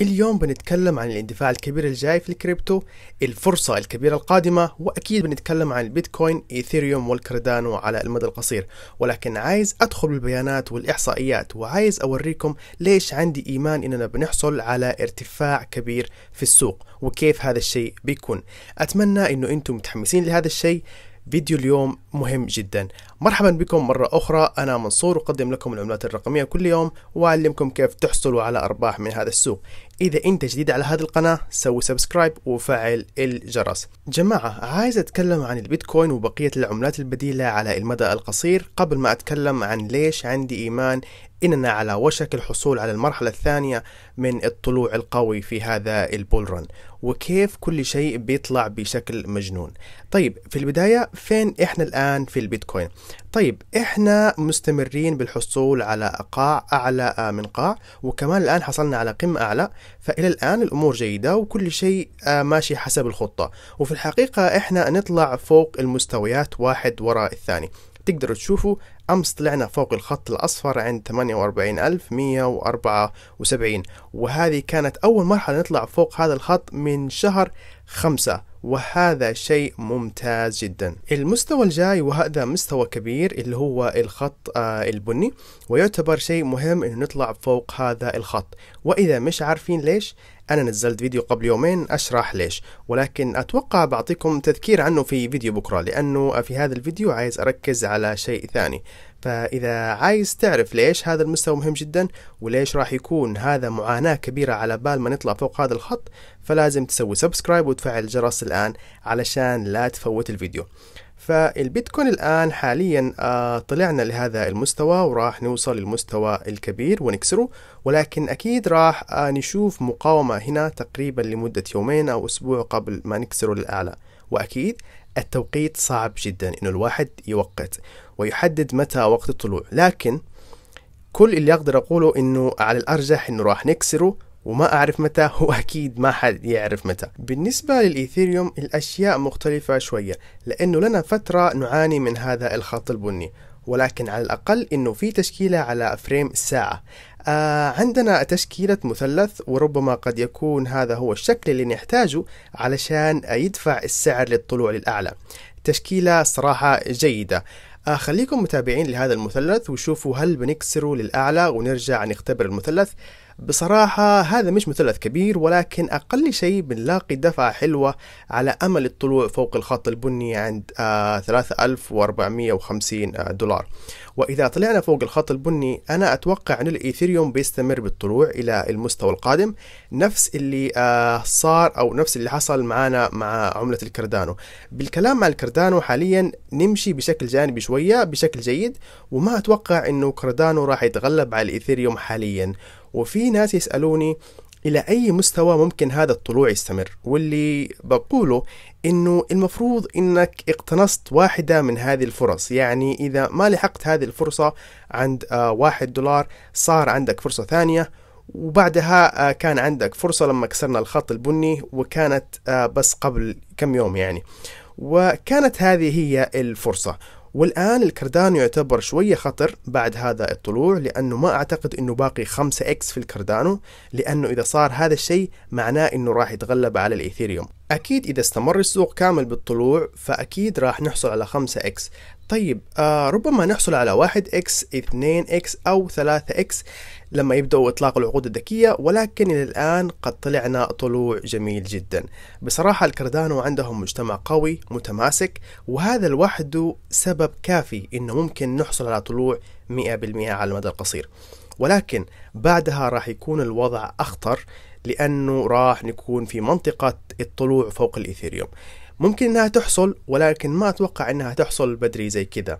اليوم بنتكلم عن الاندفاع الكبير الجاي في الكريبتو الفرصة الكبيرة القادمة وأكيد بنتكلم عن البيتكوين إيثيريوم والكردانو على المدى القصير ولكن عايز أدخل بالبيانات والإحصائيات وعايز أوريكم ليش عندي إيمان إننا بنحصل على ارتفاع كبير في السوق وكيف هذا الشيء بيكون أتمنى إنه أنتم متحمسين لهذا الشيء فيديو اليوم مهم جدا مرحبا بكم مرة أخرى أنا منصور أقدم لكم العملات الرقمية كل يوم وأعلمكم كيف تحصلوا على أرباح من هذا السوق إذا أنت جديد على هذه القناة سوي سبسكرايب وفعل الجرس جماعة عايز أتكلم عن البيتكوين وبقية العملات البديلة على المدى القصير قبل ما أتكلم عن ليش عندي إيمان إننا على وشك الحصول على المرحلة الثانية من الطلوع القوي في هذا البول رن وكيف كل شيء بيطلع بشكل مجنون طيب في البداية فين إحنا الآن في البيتكوين طيب احنا مستمرين بالحصول على قاع اعلى من قاع وكمان الان حصلنا على قمه اعلى فالى الان الامور جيده وكل شيء آه، ماشي حسب الخطه وفي الحقيقه احنا نطلع فوق المستويات واحد وراء الثاني تقدروا تشوفوا أمس طلعنا فوق الخط الأصفر عند 48174 وهذه كانت أول مرحلة نطلع فوق هذا الخط من شهر خمسة وهذا شيء ممتاز جدا المستوى الجاي وهذا مستوى كبير اللي هو الخط آه، البني ويعتبر شيء مهم انه نطلع فوق هذا الخط واذا مش عارفين ليش أنا نزلت فيديو قبل يومين أشرح ليش ولكن أتوقع بعطيكم تذكير عنه في فيديو بكرة لأنه في هذا الفيديو عايز أركز على شيء ثاني فإذا عايز تعرف ليش هذا المستوى مهم جدا وليش راح يكون هذا معاناة كبيرة على بال ما نطلع فوق هذا الخط فلازم تسوي سبسكرايب وتفعل الجرس الآن علشان لا تفوت الفيديو فالبيتكوين الآن حاليا آه، طلعنا لهذا المستوى وراح نوصل للمستوى الكبير ونكسره ولكن أكيد راح آه، نشوف مقاومة هنا تقريبا لمدة يومين أو أسبوع قبل ما نكسره للأعلى وأكيد التوقيت صعب جدا إنه الواحد يوقت ويحدد متى وقت الطلوع لكن كل اللي أقدر أقوله إنه على الأرجح إنه راح نكسره وما أعرف متى وأكيد ما حد يعرف متى بالنسبة للإيثيريوم الأشياء مختلفة شوية لأنه لنا فترة نعاني من هذا الخط البني ولكن على الأقل أنه في تشكيلة على فريم الساعة آه عندنا تشكيلة مثلث وربما قد يكون هذا هو الشكل اللي نحتاجه علشان يدفع السعر للطلوع للأعلى تشكيلة صراحة جيدة آه خليكم متابعين لهذا المثلث وشوفوا هل بنكسره للأعلى ونرجع نختبر المثلث بصراحة هذا مش مثلث كبير ولكن أقل شيء بنلاقي دفعة حلوة على أمل الطلوع فوق الخط البني عند 3450 آه، آه، دولار وإذا طلعنا فوق الخط البني أنا أتوقع أن الإيثيريوم بيستمر بالطلوع إلى المستوى القادم نفس اللي آه، صار أو نفس اللي حصل معنا مع عملة الكردانو بالكلام مع الكردانو حاليا نمشي بشكل جانبي شوية بشكل جيد وما أتوقع أنه كردانو راح يتغلب على الإيثيريوم حاليا وفي ناس يسألوني إلى أي مستوى ممكن هذا الطلوع يستمر واللي بقوله إنه المفروض إنك اقتنصت واحدة من هذه الفرص يعني إذا ما لحقت هذه الفرصة عند آه، واحد دولار صار عندك فرصة ثانية وبعدها آه، كان عندك فرصة لما كسرنا الخط البني وكانت آه، بس قبل كم يوم يعني وكانت هذه هي الفرصة والآن الكردان يعتبر شوية خطر بعد هذا الطلوع لأنه ما أعتقد أنه باقي 5 إكس في الكردانو لأنه إذا صار هذا الشيء معناه أنه راح يتغلب على الإيثيريوم أكيد إذا استمر السوق كامل بالطلوع فأكيد راح نحصل على 5 إكس طيب آه ربما نحصل على 1 إكس 2 إكس أو 3 إكس لما يبدأوا إطلاق العقود الذكية ولكن إلى الآن قد طلعنا طلوع جميل جدا بصراحة الكردانو عندهم مجتمع قوي متماسك وهذا لوحده سبب كافي إنه ممكن نحصل على طلوع 100% على المدى القصير ولكن بعدها راح يكون الوضع أخطر لأنه راح نكون في منطقة الطلوع فوق الإيثيريوم ممكن أنها تحصل ولكن ما أتوقع أنها تحصل بدري زي كذا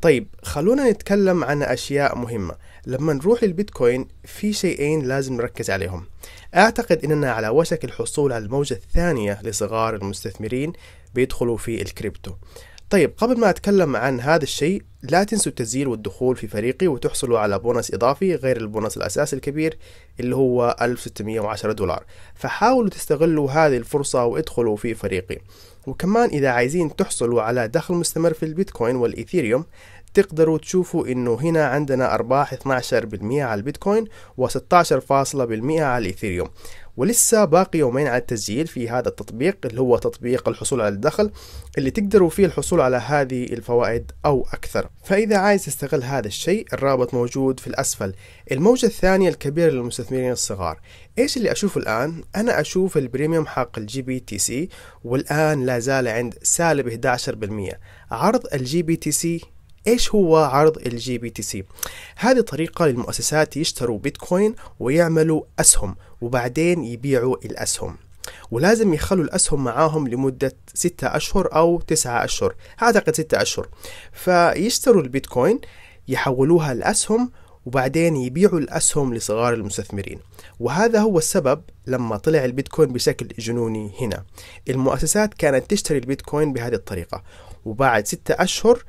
طيب خلونا نتكلم عن أشياء مهمة لما نروح للبيتكوين في شيئين لازم نركز عليهم أعتقد أننا على وشك الحصول على الموجة الثانية لصغار المستثمرين بيدخلوا في الكريبتو طيب قبل ما أتكلم عن هذا الشيء لا تنسوا التسجيل والدخول في فريقي وتحصلوا على بونص إضافي غير البونص الأساسي الكبير اللي هو 1610 دولار فحاولوا تستغلوا هذه الفرصة وادخلوا في فريقي وكمان إذا عايزين تحصلوا على دخل مستمر في البيتكوين والإيثيريوم تقدروا تشوفوا انه هنا عندنا ارباح 12% على البيتكوين و 16 على الايثيريوم ولسه باقي يومين على التسجيل في هذا التطبيق اللي هو تطبيق الحصول على الدخل اللي تقدروا فيه الحصول على هذه الفوائد أو أكثر فإذا عايز تستغل هذا الشيء الرابط موجود في الأسفل الموجة الثانية الكبيرة للمستثمرين الصغار إيش اللي أشوفه الآن؟ أنا أشوف البريميوم حق الجي بي تي سي والآن لا زال عند سالب 11% عرض الجي بي تي سي ايش هو عرض الجي بي تي سي هذه طريقة للمؤسسات يشتروا بيتكوين ويعملوا اسهم وبعدين يبيعوا الاسهم ولازم يخلوا الأسهم معاهم لمدة ستة أشهر أو تسعة أشهر أعتقد ستة أشهر فيشتروا البيتكوين يحولوها لأسهم وبعدين يبيعوا الأسهم لصغار المستثمرين وهذا هو السبب لما طلع البيتكوين بشكل جنوني هنا المؤسسات كانت تشتري البيتكوين بهذه الطريقة وبعد ستة أشهر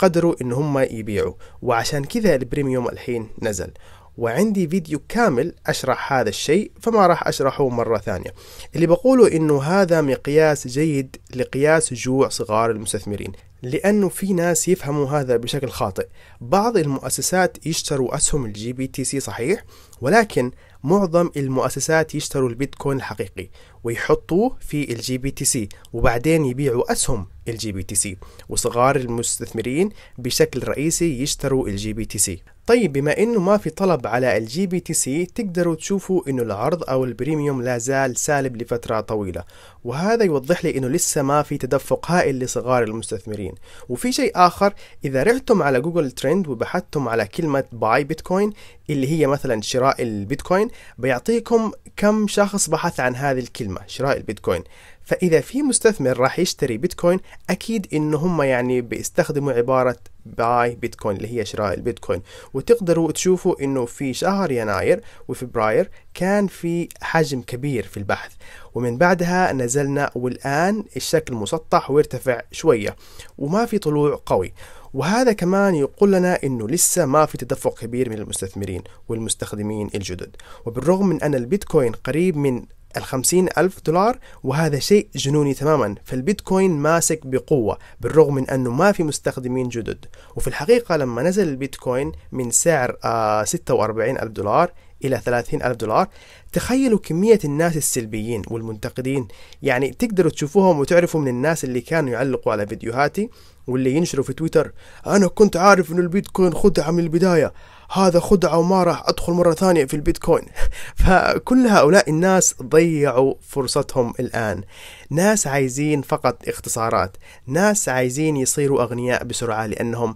قدروا ان هم يبيعوا وعشان كذا البريميوم الحين نزل وعندي فيديو كامل أشرح هذا الشيء فما راح أشرحه مرة ثانية اللي بقوله إنه هذا مقياس جيد لقياس جوع صغار المستثمرين لأنه في ناس يفهموا هذا بشكل خاطئ بعض المؤسسات يشتروا أسهم الجي بي تي سي صحيح ولكن معظم المؤسسات يشتروا البيتكوين الحقيقي ويحطوه في الجي بي تي سي وبعدين يبيعوا أسهم الجي بي تي سي وصغار المستثمرين بشكل رئيسي يشتروا الجي بي تي سي طيب بما انه ما في طلب على الجي بي تي سي تقدروا تشوفوا انه العرض او البريميوم لا زال سالب لفتره طويله وهذا يوضح لي انه لسه ما في تدفق هائل لصغار المستثمرين وفي شيء اخر اذا رحتم على جوجل ترند وبحثتم على كلمه باي بيتكوين اللي هي مثلا شراء البيتكوين بيعطيكم كم شخص بحث عن هذه الكلمه مهمة شراء البيتكوين فإذا في مستثمر راح يشتري بيتكوين أكيد إن هم يعني بيستخدموا عبارة باي بيتكوين اللي هي شراء البيتكوين وتقدروا تشوفوا إنه في شهر يناير وفبراير كان في حجم كبير في البحث ومن بعدها نزلنا والآن الشكل مسطح ويرتفع شوية وما في طلوع قوي وهذا كمان يقول لنا انه لسه ما في تدفق كبير من المستثمرين والمستخدمين الجدد وبالرغم من ان البيتكوين قريب من الخمسين ألف دولار وهذا شيء جنوني تماما فالبيتكوين ماسك بقوة بالرغم من أنه ما في مستخدمين جدد وفي الحقيقة لما نزل البيتكوين من سعر آه 46 ألف دولار إلى 30 ألف دولار تخيلوا كمية الناس السلبيين والمنتقدين يعني تقدروا تشوفوهم وتعرفوا من الناس اللي كانوا يعلقوا على فيديوهاتي واللي ينشروا في تويتر أنا كنت عارف إن البيتكوين خدعة من البداية هذا خدعة وما راح أدخل مرة ثانية في البيتكوين فكل هؤلاء الناس ضيعوا فرصتهم الآن ناس عايزين فقط اختصارات ناس عايزين يصيروا أغنياء بسرعة لأنهم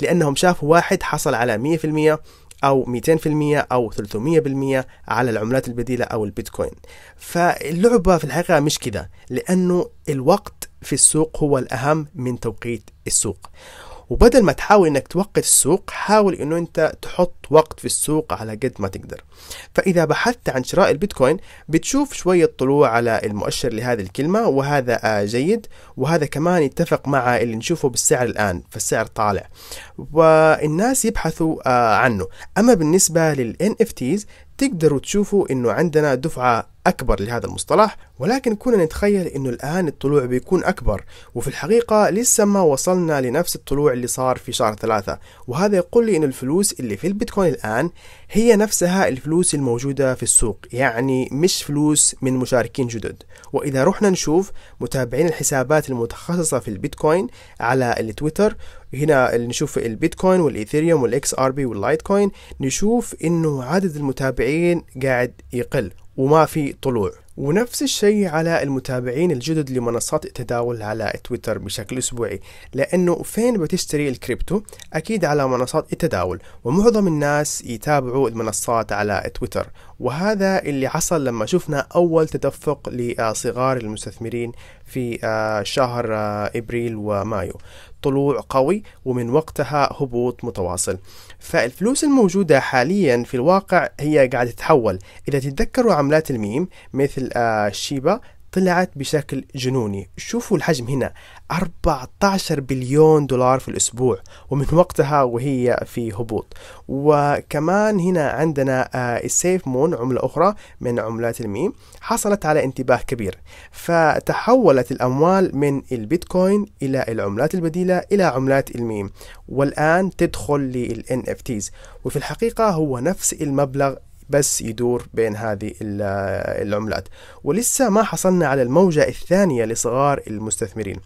لأنهم شافوا واحد حصل على 100% أو 200% أو 300% على العملات البديلة أو البيتكوين فاللعبة في الحقيقة مش كده لأنه الوقت في السوق هو الأهم من توقيت السوق وبدل ما تحاول انك توقف السوق حاول انه انت تحط وقت في السوق على قد ما تقدر فاذا بحثت عن شراء البيتكوين بتشوف شوية طلوع على المؤشر لهذه الكلمة وهذا آه، جيد وهذا كمان يتفق مع اللي نشوفه بالسعر الان فالسعر طالع والناس يبحثوا آه، عنه اما بالنسبة لل NFTs تقدروا تشوفوا انه عندنا دفعة أكبر لهذا المصطلح ولكن كنا نتخيل أنه الآن الطلوع بيكون أكبر وفي الحقيقة لسه ما وصلنا لنفس الطلوع اللي صار في شهر ثلاثة وهذا يقول لي أن الفلوس اللي في البيتكوين الآن هي نفسها الفلوس الموجودة في السوق يعني مش فلوس من مشاركين جدد وإذا رحنا نشوف متابعين الحسابات المتخصصة في البيتكوين على التويتر هنا نشوف البيتكوين والإيثيريوم والإكس آر بي واللايت كوين نشوف أنه عدد المتابعين قاعد يقل وما في طلوع ونفس الشيء على المتابعين الجدد لمنصات التداول على تويتر بشكل أسبوعي لأنه فين بتشتري الكريبتو أكيد على منصات التداول ومعظم الناس يتابعوا المنصات على تويتر وهذا اللي حصل لما شفنا أول تدفق لصغار المستثمرين في آه، شهر آه، إبريل ومايو طلوع قوي ومن وقتها هبوط متواصل فالفلوس الموجودة حاليا في الواقع هي قاعدة تتحول إذا تتذكروا عملات الميم مثل الشيبا آه، طلعت بشكل جنوني شوفوا الحجم هنا 14 بليون دولار في الأسبوع ومن وقتها وهي في هبوط وكمان هنا عندنا آه، السيف مون عملة أخرى من عملات الميم حصلت على انتباه كبير فتحولت الأموال من البيتكوين إلى العملات البديلة إلى عملات الميم والآن تدخل لل NFTs وفي الحقيقة هو نفس المبلغ بس يدور بين هذه العملات ولسه ما حصلنا على الموجة الثانية لصغار المستثمرين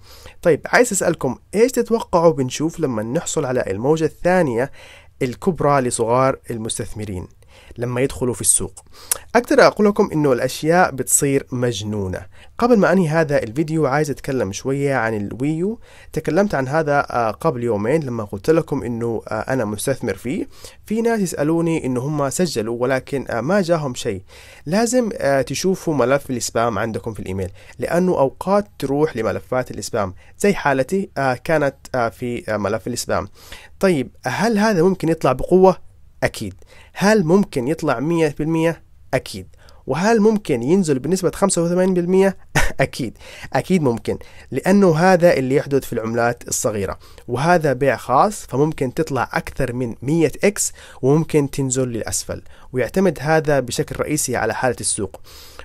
طيب عايز أسألكم إيش تتوقعوا بنشوف لما نحصل على الموجة الثانية الكبرى لصغار المستثمرين لما يدخلوا في السوق أقدر أقول لكم إنه الأشياء بتصير مجنونة قبل ما أنهي هذا الفيديو عايز أتكلم شوية عن الويو تكلمت عن هذا آه، قبل يومين لما قلت لكم إنه آه، أنا مستثمر فيه في ناس يسألوني إنه هم سجلوا ولكن آه، ما جاهم شيء لازم تشوفوا ملف السبام عندكم في الإيميل لأنه أوقات تروح لملفات السبام زي حالتي كانت في ملف السبام طيب هل هذا ممكن يطلع بقوة؟ أكيد هل ممكن يطلع 100% أكيد وهل ممكن ينزل بنسبة 85%؟ أكيد أكيد ممكن لأنه هذا اللي يحدث في العملات الصغيرة وهذا بيع خاص فممكن تطلع أكثر من 100 إكس وممكن تنزل للأسفل ويعتمد هذا بشكل رئيسي على حالة السوق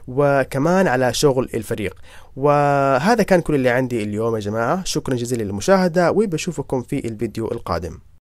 وكمان على شغل الفريق وهذا كان كل اللي عندي اليوم يا جماعة شكرا جزيلا للمشاهدة وبشوفكم في الفيديو القادم